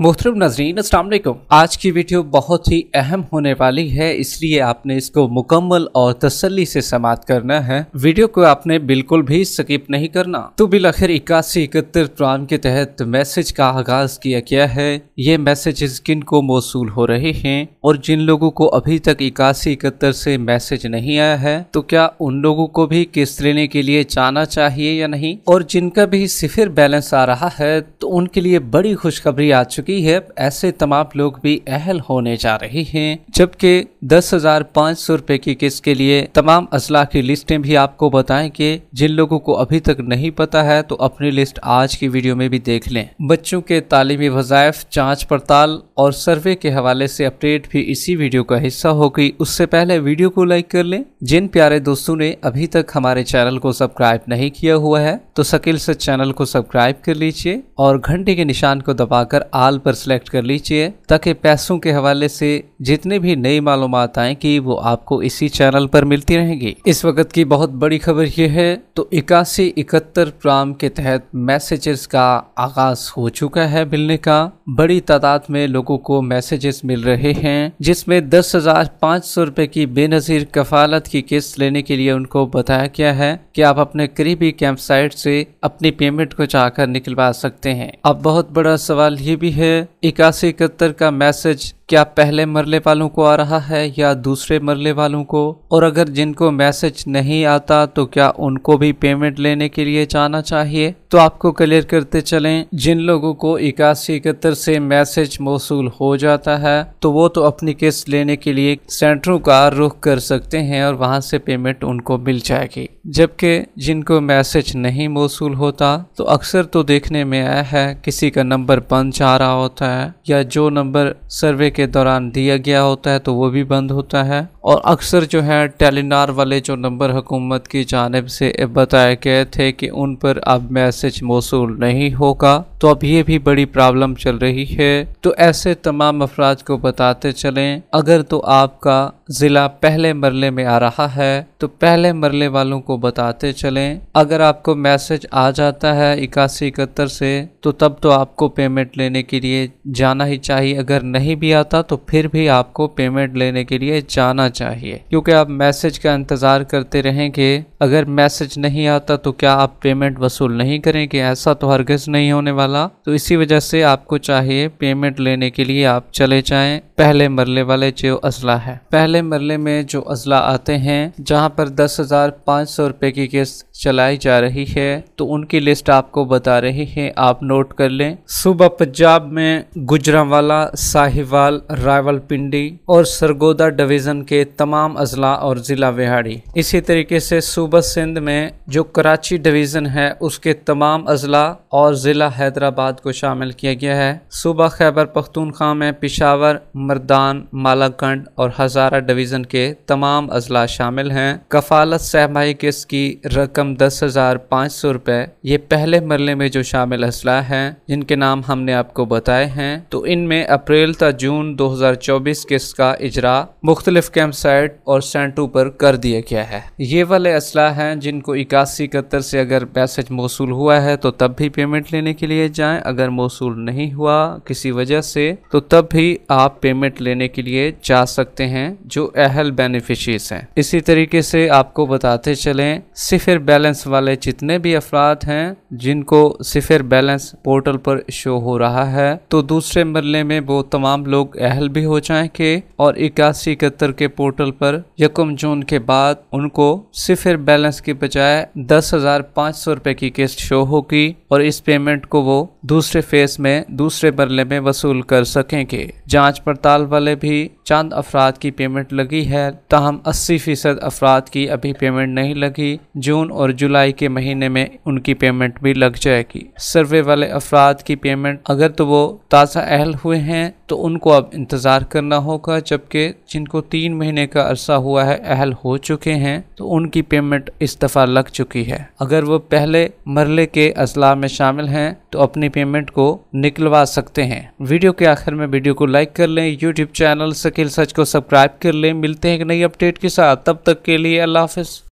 मोहतरम नजरीन असलकुम आज की वीडियो बहुत ही अहम होने वाली है इसलिए आपने इसको मुकम्मल और तसल्ली से समाप्त करना है वीडियो को आपने बिल्कुल भी स्किप नहीं करना तो बिल आखिर इक्यासी इकहत्तर प्रान के तहत मैसेज का आगाज किया गया है ये मैसेजेस किन को मौसू हो रहे हैं और जिन लोगों को अभी तक इक्यासी इकहत्तर से मैसेज नहीं आया है तो क्या उन लोगों को भी किस्त लेने के लिए जाना चाहिए या नहीं और जिनका भी सिफिर बैलेंस आ रहा है तो उनके लिए बड़ी खुशखबरी आ चुकी चुकी है ऐसे तमाम लोग भी अहल होने जा रहे हैं जबकि दस हजार पाँच सौ रुपए की किस्त के लिए तमाम असला की लिस्टें भी आपको कि जिन लोगों को अभी तक नहीं पता है तो अपनी लिस्ट आज की वीडियो में भी देख लें बच्चों के तालीमी वजायफ जाँच पड़ताल और सर्वे के हवाले से अपडेट भी इसी वीडियो का हिस्सा होगी उससे पहले वीडियो को लाइक कर लें जिन प्यारे दोस्तों ने अभी तक हमारे चैनल को सब्सक्राइब नहीं किया हुआ है तो सकिल से चैनल को सब्सक्राइब कर लीजिए और घंटे के निशान को दबाकर आल माल पर सिलेक्ट कर लीजिए ताकि पैसों के हवाले से जितने भी नई मालूम आए कि वो आपको इसी चैनल पर मिलती रहेगी इस वक्त की बहुत बड़ी खबर ये है तो इक्यासी इकहत्तर प्राम के तहत मैसेजेस का आगाज हो चुका है मिलने का बड़ी तादाद में लोगों को मैसेजेस मिल रहे हैं जिसमें दस हजार पाँच सौ रुपए की बेनजीर कफालत की किस्त लेने के लिए उनको बताया गया है कि आप अपने करीबी कैंप साइट से अपनी पेमेंट को चाहकर निकलवा सकते हैं अब बहुत बड़ा सवाल ये भी है है इक्यासी इकहत्तर का मैसेज क्या पहले मरले वालों को आ रहा है या दूसरे मरले वालों को और अगर जिनको मैसेज नहीं आता तो क्या उनको भी पेमेंट लेने के लिए जाना चाहिए तो आपको क्लियर करते चलें जिन लोगों को इक्यासी इकहत्तर से मैसेज मौसू हो जाता है तो वो तो अपनी किस्त लेने के लिए सेंटरों का रुख कर सकते हैं और वहाँ से पेमेंट उनको मिल जाएगी जबकि जिनको मैसेज नहीं मौसू होता तो अक्सर तो देखने में आया है किसी का नंबर बंद जा रहा होता है या जो नंबर सर्वे के दौरान दिया गया होता है तो वो भी बंद होता है और अक्सर जो है टेलीनार वाले जो नंबर हुकूमत की जानब से बताए गए थे कि उन पर अब मैसेज मौसू नहीं होगा तो अब ये भी बड़ी प्रॉब्लम चल रही है तो ऐसे तमाम अफराज को बताते चलें अगर तो आपका ज़िला पहले मरले में आ रहा है तो पहले मरले वालों को बताते चलें अगर आपको मैसेज आ जाता है इक्यासी इकहत्तर से तो तब तो आपको पेमेंट लेने के लिए जाना ही चाहिए अगर नहीं भी आता तो फिर भी आपको पेमेंट लेने के लिए जाना चाहिए क्योंकि आप मैसेज का इंतज़ार करते रहेंगे अगर मैसेज नहीं आता तो क्या आप पेमेंट वसूल नहीं करेंगे ऐसा तो हरगज़ नहीं होने वाला निकला तो इसी वजह से आपको चाहिए पेमेंट लेने के लिए आप चले जाएं पहले मरले वाले जो अजला है पहले मरले में जो अजला आते हैं जहाँ पर दस हज़ार पाँच सौ रुपए की किस्त चलाई जा रही है तो उनकी लिस्ट आपको बता रही है आप नोट कर लें सुबह पंजाब में गुजरावाला साहिवाल पिंडी और सरगोदा डिवीज़न के तमाम अजला और ज़िला विहाड़ी इसी तरीके से सुबह सिंध में जो कराची डिवीज़न है उसके तमाम अजला और ज़िला हैदराबाद को शामिल किया गया है सुबह खैबर पख्तूनख्वा में पिशावर मर्दान मालाकंड और हजारा डिवीज़न के तमाम अजला शामिल हैं कफालत सहमाही किस्त की रकम दस हज़ार पाँच सौ रुपये ये पहले मरले में जो शामिल अजला हैं जिनके नाम हमने आपको बताए हैं तो इनमें अप्रैल तथा जून दो हज़ार चौबीस किस्त का इजरा मुख्तलिफ कैंप साइट और सेंटू पर कर दिया गया है ये वाले असला हैं जिनको इक्यासी इकहत्तर से अगर पैसेज मौसू हुआ है तो तब भी पेमेंट लेने के लिए जाए अगर मौसू नहीं हुआ किसी वजह से तो तब भी आप पेमेंट पेमेंट लेने के लिए जा सकते हैं जो अहल बेनिफिशियस हैं इसी तरीके से आपको बताते चलें सिफिर बैलेंस वाले जितने भी अफराद हैं जिनको सिफिर बैलेंस पोर्टल पर शो हो रहा है तो दूसरे मरले में वो तमाम लोग अहल भी हो जाएंगे और इक्यासी इकहत्तर के पोर्टल पर यकम जून के बाद उनको सिफिर बैलेंस के बजाय दस हजार पाँच सौ रुपए की किस्त शो होगी और इस पेमेंट को वो दूसरे फेज में दूसरे मरले में वसूल कर सकेंगे जांच पर ताल वाले भी चंद अफराद की पेमेंट लगी है तहम अस्सी फ़ीसद अफराद की अभी पेमेंट नहीं लगी जून और जुलाई के महीने में उनकी पेमेंट भी लग जाएगी सर्वे वाले अफराद की पेमेंट अगर तो वो ताज़ा अहल हुए हैं तो उनको अब इंतज़ार करना होगा जबकि जिनको तीन महीने का अरसा हुआ है अहल हो चुके हैं तो उनकी पेमेंट इस दफ़ा लग चुकी है अगर वो पहले मरले के अजला में शामिल हैं तो अपनी पेमेंट को निकलवा सकते हैं वीडियो के आखिर में वीडियो को लाइक कर लें यूट्यूब चैनल से शकील सच को सब्सक्राइब कर लें मिलते हैं एक नई अपडेट के साथ तब तक के लिए अल्लाह हाफिज़